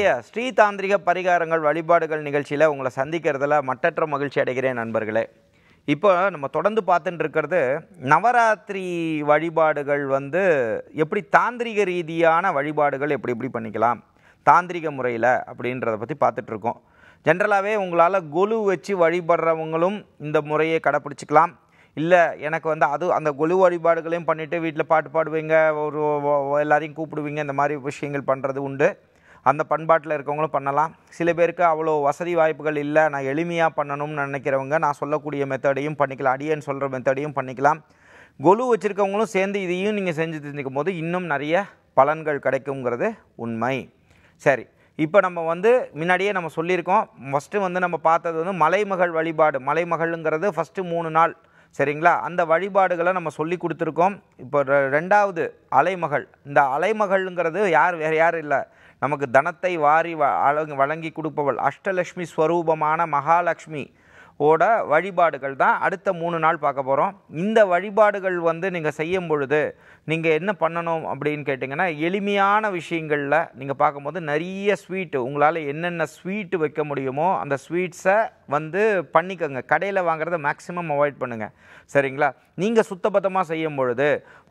நம்முடைய ஸ்ரீதாந்திரிக பரிகாரங்கள் வழிபாடுகள் நிகழ்ச்சியில் உங்களை சந்திக்கிறதுல மட்டற்ற மகிழ்ச்சி அடைகிறேன் நண்பர்களே இப்போ நம்ம தொடர்ந்து பார்த்துட்டு இருக்கிறது நவராத்திரி வழிபாடுகள் வந்து எப்படி தாந்திரிக ரீதியான வழிபாடுகள் எப்படி எப்படி பண்ணிக்கலாம் தாந்திரிக முறையில் அப்படின்றத பற்றி பார்த்துட்ருக்கோம் ஜென்ரலாகவே உங்களால் கொலு வச்சு வழிபடுறவங்களும் இந்த முறையை கடைப்பிடிச்சிக்கலாம் இல்லை எனக்கு வந்து அது அந்த கொலு வழிபாடுகளையும் பண்ணிவிட்டு வீட்டில் பாட்டு பாடுவீங்க ஒரு எல்லாரையும் கூப்பிடுவீங்க இந்த மாதிரி விஷயங்கள் பண்ணுறது உண்டு அந்த பண்பாட்டில் இருக்கவங்களும் பண்ணலாம் சில பேருக்கு அவ்வளோ வசதி வாய்ப்புகள் இல்லை நான் எளிமையாக பண்ணணும்னு நினைக்கிறவங்க நான் சொல்லக்கூடிய மெத்தடையும் பண்ணிக்கலாம் அடியேன்னு சொல்கிற மெத்தடையும் பண்ணிக்கலாம் கொலு வச்சுருக்கவங்களும் சேர்ந்து இதையும் நீங்கள் செஞ்சு தெரிஞ்சுக்கும் போது இன்னும் நிறைய பலன்கள் கிடைக்குங்கிறது உண்மை சரி இப்போ நம்ம வந்து முன்னாடியே நம்ம சொல்லியிருக்கோம் ஃபஸ்ட்டு வந்து நம்ம பார்த்தது வந்து மலைமகள் வழிபாடு மலைமகளுங்கிறது ஃபஸ்ட்டு மூணு நாள் சரிங்களா அந்த வழிபாடுகளை நம்ம சொல்லி கொடுத்துருக்கோம் இப்போ ரெண்டாவது அலைமகள் இந்த அலைமகள்ங்கிறது யார் வேறு யார் இல்லை நமக்கு தனத்தை வாரி வழங்கி கொடுப்பவள் அஷ்டலக்ஷ்மி ஸ்வரூபமான மகாலட்சுமி ஓட வழிபாடுகள் தான் அடுத்த மூணு நாள் பார்க்க போகிறோம் இந்த வழிபாடுகள் வந்து நீங்கள் செய்யும் பொழுது நீங்கள் என்ன பண்ணணும் அப்படின்னு கேட்டிங்கன்னா எளிமையான விஷயங்களில் நீங்கள் பார்க்கும்போது நிறைய ஸ்வீட்டு உங்களால் என்னென்ன ஸ்வீட்டு வைக்க முடியுமோ அந்த ஸ்வீட்ஸை வந்து பண்ணிக்கோங்க கடையில் வாங்குறத மேக்ஸிமம் அவாய்ட் பண்ணுங்கள் சரிங்களா நீங்கள் சுத்தபத்தமாக செய்யும் பொழுது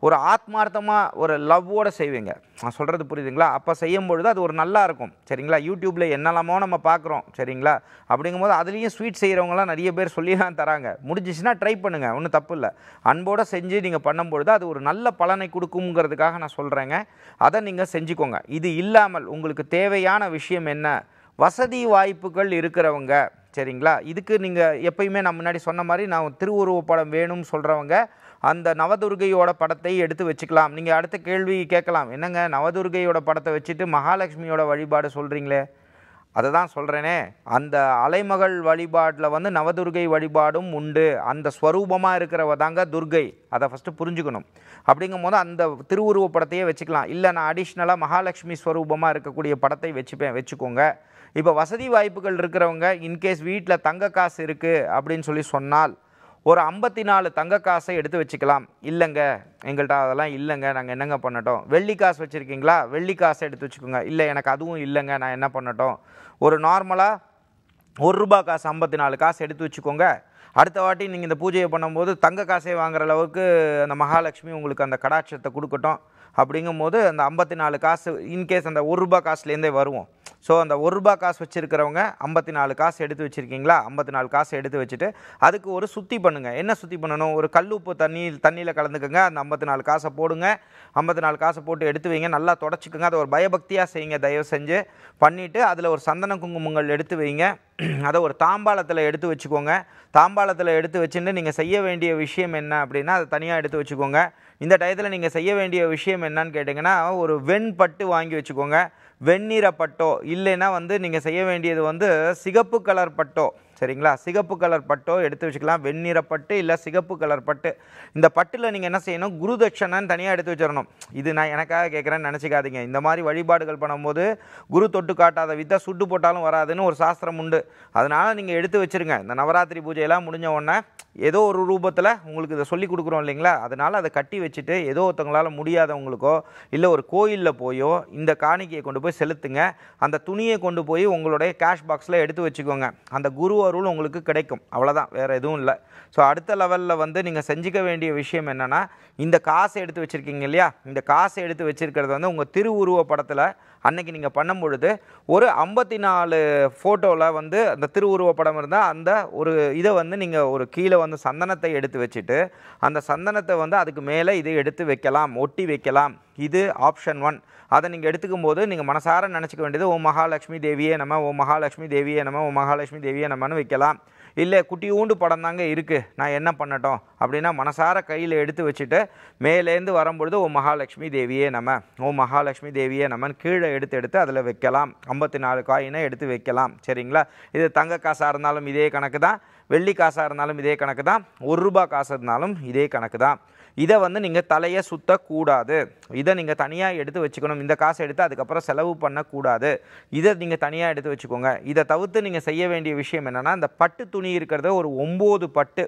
ஒரு ஆத்மார்த்தமாக ஒரு லவ்வோடு செய்வீங்க நான் சொல்கிறது புரியுதுங்களா அப்போ செய்யும் பொழுது அது ஒரு நல்லா இருக்கும் சரிங்களா யூடியூப்பில் என்னெல்லாமோ நம்ம பார்க்குறோம் சரிங்களா அப்படிங்கும்போது அதுலேயும் ஸ்வீட் செய்கிறவங்களாம் நிறைய பேர் சொல்லிலாம் தராங்க முடிஞ்சிச்சுன்னா ட்ரை பண்ணுங்கள் ஒன்றும் தப்பு இல்லை அன்போடு செஞ்சு நீங்கள் பண்ணும்பொழுது அது ஒரு நல்ல பலனை கொடுக்குங்கிறதுக்காக நான் சொல்கிறேங்க அதை நீங்கள் செஞ்சுக்கோங்க இது இல்லாமல் உங்களுக்கு தேவையான விஷயம் என்ன வசதி வாய்ப்புகள் இருக்கிறவங்க சரிங்களா இதுக்கு நீங்கள் எப்பயுமே நான் முன்னாடி சொன்ன மாதிரி நான் திருவுருவ படம் வேணும்னு சொல்கிறவங்க அந்த நவதுர்கையோட படத்தை எடுத்து வச்சுக்கலாம் நீங்கள் அடுத்த கேள்வி கேட்கலாம் என்னங்க நவதுர்கையோட படத்தை வச்சுட்டு மகாலட்சுமியோட வழிபாடு சொல்கிறீங்களே அதை தான் சொல்கிறேனே அந்த அலைமகள் வழிபாட்டில் வந்து நவதுர்கை வழிபாடும் உண்டு அந்த ஸ்வரூபமாக இருக்கிறவ தாங்க துர்கை அதை ஃபஸ்ட்டு புரிஞ்சுக்கணும் அப்படிங்கும் போது அந்த திருவுருவ படத்தையே வச்சுக்கலாம் இல்லை நான் அடிஷ்னலாக மகாலட்சுமி ஸ்வரூபமாக இருக்கக்கூடிய படத்தை வச்சுப்பேன் வச்சுக்கோங்க இப்போ வசதி வாய்ப்புகள் இருக்கிறவங்க இன்கேஸ் வீட்டில் தங்க காசு இருக்குது அப்படின்னு சொல்லி சொன்னால் ஒரு ஐம்பத்தி நாலு தங்க காசை எடுத்து வச்சுக்கலாம் இல்லைங்க எங்கள்கிட்ட அதெல்லாம் இல்லைங்க நாங்கள் என்னங்க பண்ணட்டோம் வெள்ளி காசு வச்சுருக்கீங்களா வெள்ளி காசை எடுத்து வச்சுக்கோங்க இல்லை எனக்கு அதுவும் இல்லைங்க நான் என்ன பண்ணட்டோம் ஒரு நார்மலாக ஒரு ரூபா காசு ஐம்பத்தி நாலு காசு எடுத்து வச்சுக்கோங்க அடுத்த வாட்டி நீங்கள் இந்த பூஜையை பண்ணும்போது தங்க காசை வாங்குற அளவுக்கு அந்த மகாலட்சுமி உங்களுக்கு அந்த கடாட்சத்தை கொடுக்கட்டும் அப்படிங்கும்போது அந்த ஐம்பத்தி நாலு காசு இன்கேஸ் அந்த ஒரு ரூபா காசுலேருந்தே வருவோம் ஸோ அந்த ஒரு ரூபா காசு வச்சுருக்கிறவங்க ஐம்பத்தி நாலு காசு எடுத்து வச்சுருக்கீங்களா ஐம்பத்தி நாலு காசு எடுத்து வச்சுட்டு அதுக்கு ஒரு சுத்தி பண்ணுங்கள் என்ன சுத்தி பண்ணணும் ஒரு கல் உப்பு தண்ணி தண்ணியில் கலந்துக்கோங்க அந்த ஐம்பத்தி நாலு காசை போடுங்க ஐம்பத்தி நாலு காசை போட்டு எடுத்து வைங்க நல்லா தொடச்சிக்கோங்க அதை ஒரு பயபக்தியாக செய்யுங்க தயவு செஞ்சு பண்ணிவிட்டு அதில் ஒரு சந்தன குங்குமங்கள் எடுத்து வைங்க அதை ஒரு தாம்பாளத்தில் எடுத்து வச்சுக்கோங்க தாம்பாளத்தில் எடுத்து வச்சுட்டு நீங்கள் செய்ய வேண்டிய விஷயம் என்ன அப்படின்னா அதை தனியாக எடுத்து வச்சுக்கோங்க இந்த டயத்தில் நீங்கள் செய்ய வேண்டிய விஷயம் என்னன்னு கேட்டிங்கன்னா ஒரு வெண் பட்டு வாங்கி வச்சுக்கோங்க வெண்ணிற பட்டோ இல்லைன்னா வந்து நீங்கள் செய்ய வேண்டியது வந்து சிகப்பு கலர் பட்டோ சரிங்களா சிகப்பு கலர் பட்டோ எடுத்து வச்சுக்கலாம் வெண்ணிறப்பட்டு பட்டு இல்லை சிகப்பு கலர் பட்டு இந்த பட்டில் நீங்கள் என்ன செய்யணும் குரு தட்சணன்னு தனியாக எடுத்து வச்சிடணும் இது நான் எனக்காக கேட்குறேன்னு நினச்சிக்காதீங்க இந்த மாதிரி வழிபாடுகள் பண்ணும்போது குரு தொட்டு காட்டாத வித்தை சுட்டு போட்டாலும் வராதுன்னு ஒரு சாஸ்திரம் உண்டு அதனால் நீங்கள் எடுத்து வச்சுருங்க இந்த நவராத்திரி பூஜையெல்லாம் முடிஞ்ச உடனே ஏதோ ஒரு ரூபத்தில் உங்களுக்கு இதை சொல்லி கொடுக்குறோம் இல்லைங்களா அதனால் அதை கட்டி வச்சுட்டு ஏதோ ஒருத்தங்களால் முடியாதவங்களுக்கோ இல்லை ஒரு கோயிலில் போயோ இந்த காணிக்கையை கொண்டு போய் செலுத்துங்க அந்த துணியை கொண்டு போய் உங்களுடைய கேஷ் பாக்ஸில் எடுத்து வச்சுக்கோங்க அந்த குருவை அருள் உங்களுக்கு கிடைக்கும் அவ்வளோதான் வேறு எதுவும் இல்லை ஸோ அடுத்த லெவலில் வந்து நீங்கள் செஞ்சுக்க வேண்டிய விஷயம் என்னென்னா இந்த காசை எடுத்து வச்சுருக்கீங்க இல்லையா இந்த காசை எடுத்து வச்சுருக்கிறது வந்து உங்கள் திருவுருவ படத்தில் அன்னைக்கு நீங்கள் பண்ணும் பொழுது ஒரு ஐம்பத்தி நாலு ஃபோட்டோவில் வந்து அந்த திருவுருவ படம் இருந்தால் அந்த ஒரு இதை வந்து நீங்கள் ஒரு கீழே வந்து சந்தனத்தை எடுத்து வச்சுட்டு அந்த சந்தனத்தை வந்து அதுக்கு மேலே இதை எடுத்து வைக்கலாம் ஒட்டி வைக்கலாம் இது ஆப்ஷன் ஒன் அதை நீங்கள் எடுத்துக்கும் போது நீங்கள் மனசார நினச்சிக்க வேண்டியது ஓ மகாலட்சுமி தேவியே நம்ம ஓ மகாலட்சுமி தேவியே நம்ம ஓ மகாலட்சுமி தேவியே நம்மன்னு வைக்கலாம் இல்லை குட்டியூண்டு படம் தாங்க இருக்குது நான் என்ன பண்ணட்டும் அப்படின்னா மனசார கையில் எடுத்து வச்சுட்டு மேலேருந்து வரும்பொழுது ஓ மகாலட்சுமி தேவியே நம்ம ஓ மகாலட்சுமி தேவியே நம்ம கீழே எடுத்து எடுத்து அதில் வைக்கலாம் ஐம்பத்தி நாலு காயினை எடுத்து வைக்கலாம் சரிங்களா இது தங்க காசாக இருந்தாலும் இதே கணக்கு தான் வெள்ளி காசாக இருந்தாலும் இதே கணக்கு தான் ஒரு ரூபா காசு இருந்தாலும் இதே கணக்கு தான் இதை வந்து நீங்கள் தலையை சுற்றக்கூடாது இதை நீங்கள் தனியாக எடுத்து வச்சுக்கணும் இந்த காசை எடுத்து அதுக்கப்புறம் செலவு பண்ணக்கூடாது இதை நீங்கள் தனியாக எடுத்து வச்சுக்கோங்க இதை தவிர்த்து நீங்கள் செய்ய வேண்டிய விஷயம் என்னென்னா இந்த பட்டு துணி இருக்கிறத ஒரு ஒம்பது பட்டு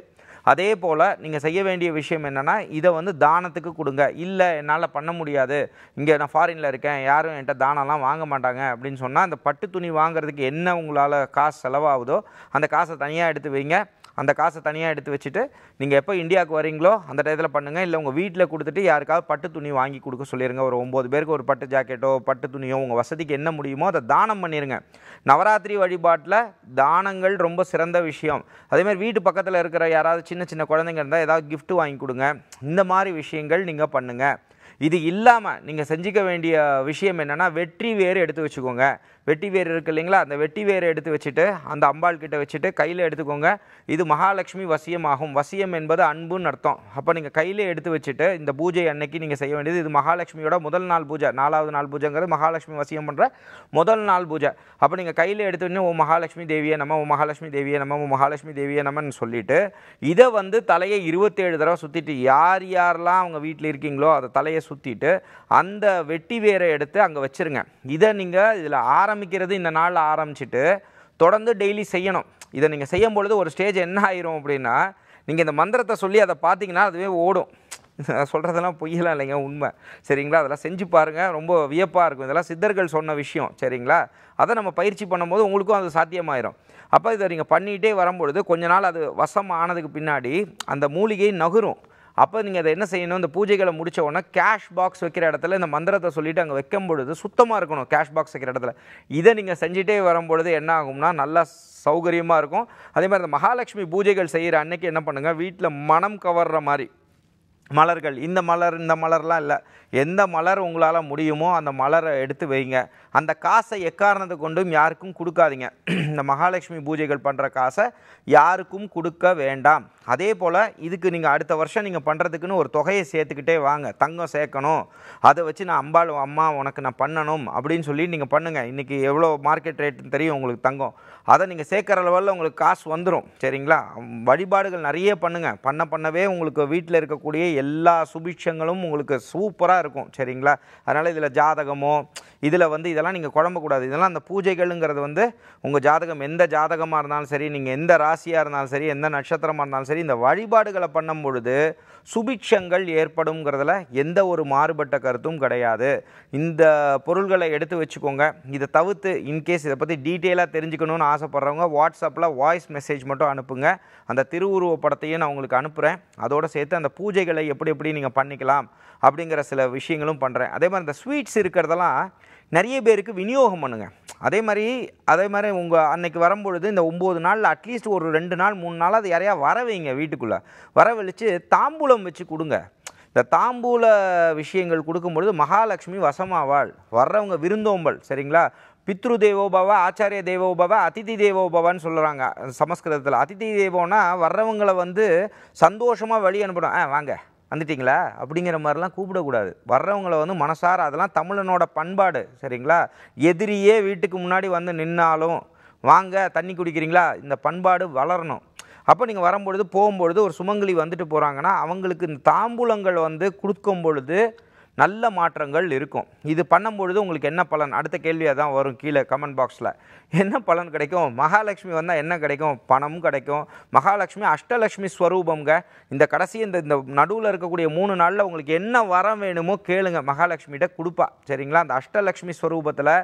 அதே போல் நீங்கள் செய்ய வேண்டிய விஷயம் என்னென்னா இதை வந்து தானத்துக்கு கொடுங்க இல்லை என்னால் பண்ண முடியாது இங்கே நான் ஃபாரினில் இருக்கேன் யாரும் என்கிட்ட தானம்லாம் வாங்க மாட்டாங்க அப்படின்னு சொன்னால் அந்த பட்டு துணி வாங்குறதுக்கு என்ன உங்களால் காசு செலவாகுதோ அந்த காசை தனியாக எடுத்து வைங்க அந்த காசை தனியாக எடுத்து வச்சுட்டு நீங்கள் எப்போ இந்தியாவுக்கு வரீங்களோ அந்த டயத்தில் பண்ணுங்கள் இல்லை உங்கள் வீட்டில் கொடுத்துட்டு யாருக்காவது பட்டு துணி வாங்கி கொடுக்க சொல்லிடுங்க ஒரு ஒம்பது பேருக்கு ஒரு பட்டு ஜாக்கெட்டோ பட்டு துணியோ உங்கள் வசதிக்கு என்ன முடியுமோ அதை தானம் பண்ணிடுங்க நவராத்திரி வழிபாட்டில் தானங்கள் ரொம்ப சிறந்த விஷயம் அதேமாதிரி வீட்டு பக்கத்தில் இருக்கிற யாராவது சின்ன சின்ன குழந்தைங்க இருந்தால் ஏதாவது கிஃப்ட்டு வாங்கி கொடுங்க இந்த மாதிரி விஷயங்கள் நீங்கள் பண்ணுங்கள் இது இல்லாமல் நீங்கள் செஞ்சிக்க வேண்டிய விஷயம் என்னென்னா வெற்றி வேறு எடுத்து வச்சுக்கோங்க வெட்டி வேர் இருக்குது இல்லைங்களா அந்த வெட்டி வேரை எடுத்து வச்சுட்டு அந்த அம்பாள் கிட்ட வச்சுட்டு கையில் எடுத்துக்கோங்க இது மகாலட்சுமி ஆகும் வசியம் என்பது அன்புன்னு அர்த்தம் அப்போ நீங்கள் கையில் எடுத்து வச்சுட்டு இந்த பூஜை அன்னைக்கு நீங்கள் செய்ய வேண்டியது இது மகாலட்சுமியோட முதல் நாள் பூஜை நாலாவது நாள் பூஜைங்கிறது மகாலட்சுமி வசியம் பண்ணுற முதல் நாள் பூஜை அப்போ நீங்கள் கையில் வந்து ஓ மகாலட்சுமி தேவியை நம்ம ஓ மகாலட்சுமி தேவியை நம்ம ஓ மகாலட்சுமி தேவியை நம்மன்னு சொல்லிட்டு இதை வந்து தலையை இருபத்தேழு தடவை சுற்றிட்டு யார் யாரெல்லாம் அவங்க வீட்டில் இருக்கீங்களோ அதை தலையை சுற்றிட்டு அந்த வெட்டி வேரை எடுத்து அங்கே வச்சுருங்க இதை நீங்கள் இதில் ஆரம்பி ஆரம்பிக்கிறது இந்த நாளில் ஆரம்பிச்சுட்டு தொடர்ந்து டெய்லி செய்யணும் இதை நீங்கள் செய்யும் பொழுது ஒரு ஸ்டேஜ் என்ன ஆயிரும் அப்படின்னா நீங்கள் இந்த மந்திரத்தை சொல்லி அதை பார்த்தீங்கன்னா அதுவே ஓடும் சொல்கிறதெல்லாம் பொய்யலாம் இல்லைங்க உண்மை சரிங்களா அதெல்லாம் செஞ்சு பாருங்கள் ரொம்ப வியப்பாக இருக்கும் இதெல்லாம் சித்தர்கள் சொன்ன விஷயம் சரிங்களா அதை நம்ம பயிற்சி பண்ணும்போது உங்களுக்கும் அது சாத்தியமாயிரும் அப்போ இதை நீங்கள் பண்ணிகிட்டே வரும்பொழுது கொஞ்ச நாள் அது வசம் ஆனதுக்கு பின்னாடி அந்த மூலிகை நகரும் அப்போ நீங்கள் அதை என்ன செய்யணும் இந்த பூஜைகளை முடித்த உடனே கேஷ் பாக்ஸ் வைக்கிற இடத்துல இந்த மந்திரத்தை சொல்லிவிட்டு அங்கே வைக்கும் பொழுது சுத்தமாக இருக்கணும் கேஷ் பாக்ஸ் வைக்கிற இடத்துல இதை நீங்கள் செஞ்சுட்டே வரும்பொழுது என்ன ஆகும்னா நல்லா சௌகரியமாக இருக்கும் அதே மாதிரி இந்த மகாலட்சுமி பூஜைகள் செய்கிற அன்னைக்கு என்ன பண்ணுங்கள் வீட்டில் மனம் கவர்ற மாதிரி மலர்கள் இந்த மலர் இந்த மலர்லாம் இல்லை எந்த மலர் உங்களால் முடியுமோ அந்த மலரை எடுத்து வைங்க அந்த காசை எக்காரணத்தை கொண்டும் யாருக்கும் கொடுக்காதீங்க இந்த மகாலட்சுமி பூஜைகள் பண்ணுற காசை யாருக்கும் கொடுக்க வேண்டாம் அதே போல் இதுக்கு நீங்கள் அடுத்த வருஷம் நீங்கள் பண்ணுறதுக்குன்னு ஒரு தொகையை சேர்த்துக்கிட்டே வாங்க தங்கம் சேர்க்கணும் அதை வச்சு நான் அம்பாள் அம்மா உனக்கு நான் பண்ணணும் அப்படின்னு சொல்லி நீங்கள் பண்ணுங்கள் இன்றைக்கி எவ்வளோ மார்க்கெட் ரேட்டுன்னு தெரியும் உங்களுக்கு தங்கம் அதை நீங்கள் சேர்க்குற லெவலில் உங்களுக்கு காசு வந்துடும் சரிங்களா வழிபாடுகள் நிறைய பண்ணுங்கள் பண்ண பண்ணவே உங்களுக்கு வீட்டில் இருக்கக்கூடிய எல்லா சுபிட்சங்களும் உங்களுக்கு சூப்பராக இருக்கும் சரிங்களா அதனால் இதில் ஜாதகமோ இதில் வந்து இதெல்லாம் நீங்கள் குழம்பக்கூடாது இதெல்லாம் அந்த பூஜைகள்ங்கிறது வந்து உங்கள் ஜாதகம் எந்த ஜாதகமாக இருந்தாலும் சரி நீங்கள் எந்த ராசியாக இருந்தாலும் சரி எந்த நட்சத்திரமாக இருந்தாலும் சரி இந்த வழிபாடுகளை பண்ணும் பொழுது சுபிக்ஷங்கள் ஏற்படும்ங்கிறதுல எந்த ஒரு மாறுபட்ட கருத்தும் கிடையாது இந்த பொருள்களை எடுத்து வச்சுக்கோங்க இதை தவிர்த்து இன்கேஸ் இதை பற்றி டீட்டெயிலாக தெரிஞ்சுக்கணும்னு ஆசைப்பட்றவங்க வாட்ஸ்அப்பில் வாய்ஸ் மெசேஜ் மட்டும் அனுப்புங்க அந்த திருவுருவ படத்தையும் நான் உங்களுக்கு அனுப்புகிறேன் அதோடு சேர்த்து அந்த பூஜைகளை எப்படி எப்படி நீங்கள் பண்ணிக்கலாம் அப்படிங்கிற சில விஷயங்களும் பண்ணுறேன் அதே மாதிரி இந்த ஸ்வீட்ஸ் இருக்கிறதெல்லாம் நிறைய பேருக்கு விநியோகம் பண்ணுங்கள் அதே மாதிரி அதே மாதிரி உங்கள் அன்னைக்கு வரும்பொழுது இந்த ஒம்பது நாளில் அட்லீஸ்ட் ஒரு ரெண்டு நாள் மூணு நாள் அது யாரையா வர வைங்க வீட்டுக்குள்ளே வர தாம்பூலம் வச்சு கொடுங்க இந்த தாம்பூல விஷயங்கள் கொடுக்கும்பொழுது மகாலட்சுமி வசமாவாள் வர்றவங்க விருந்தோம்பல் சரிங்களா பித்ரு தேவோபவ ஆச்சாரிய தேவோபவ அதிதி தேவோபவான்னு சொல்கிறாங்க சமஸ்கிருதத்தில் அதிதி தேவோன்னா வர்றவங்களை வந்து சந்தோஷமாக வழி அனுப்பணும் ஆ வாங்க வந்துட்டிங்களா அப்படிங்கிற மாதிரிலாம் கூப்பிடக்கூடாது வர்றவங்கள வந்து மனசார அதெல்லாம் தமிழனோட பண்பாடு சரிங்களா எதிரியே வீட்டுக்கு முன்னாடி வந்து நின்னாலும் வாங்க தண்ணி குடிக்கிறீங்களா இந்த பண்பாடு வளரணும் அப்போ நீங்கள் வரும்பொழுது போகும்பொழுது ஒரு சுமங்கலி வந்துட்டு போகிறாங்கன்னா அவங்களுக்கு இந்த தாம்பூலங்கள் வந்து கொடுக்கும் பொழுது நல்ல மாற்றங்கள் இருக்கும் இது பண்ணும்பொழுது உங்களுக்கு என்ன பலன் அடுத்த கேள்வியாக தான் வரும் கீழே கமெண்ட் பாக்ஸில் என்ன பலன் கிடைக்கும் மகாலட்சுமி வந்தால் என்ன கிடைக்கும் பணமும் கிடைக்கும் மகாலட்சுமி அஷ்டலட்சுமி ஸ்வரூபங்க இந்த கடைசி இந்த இந்த நடுவில் இருக்கக்கூடிய மூணு நாளில் உங்களுக்கு என்ன வரம் வேணுமோ கேளுங்க மகாலட்சுமிகிட்ட கொடுப்பா சரிங்களா அந்த அஷ்டலட்சுமி ஸ்வரூபத்தில்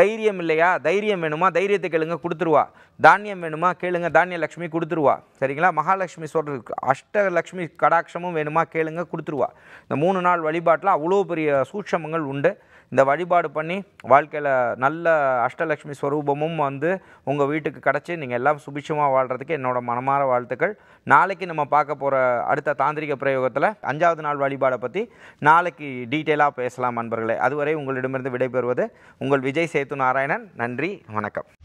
தைரியம் இல்லையா தைரியம் வேணுமா தைரியத்தை கேளுங்க கொடுத்துருவா தானியம் வேணுமா கேளுங்க தானிய லட்சுமி கொடுத்துருவா சரிங்களா மகாலட்சுமி சொல்கிறதுக்கு அஷ்டலட்சுமி கடாட்சமும் வேணுமா கேளுங்க கொடுத்துருவா இந்த மூணு நாள் வழிபாட்டில் அவ்வளோ அவ்வளோ பெரிய சூட்சமங்கள் உண்டு இந்த வழிபாடு பண்ணி வாழ்க்கையில் நல்ல அஷ்டலக்ஷ்மி ஸ்வரூபமும் வந்து உங்கள் வீட்டுக்கு கிடச்சி நீங்கள் எல்லாம் சுபிட்சமாக வாழ்கிறதுக்கு என்னோடய மனமார வாழ்த்துக்கள் நாளைக்கு நம்ம பார்க்க போகிற அடுத்த தாந்திரிக பிரயோகத்தில் அஞ்சாவது நாள் வழிபாடை பற்றி நாளைக்கு டீட்டெயிலாக பேசலாம் நண்பர்களே அதுவரை உங்களிடமிருந்து விடைபெறுவது உங்கள் விஜய் சேத்து நாராயணன் நன்றி வணக்கம்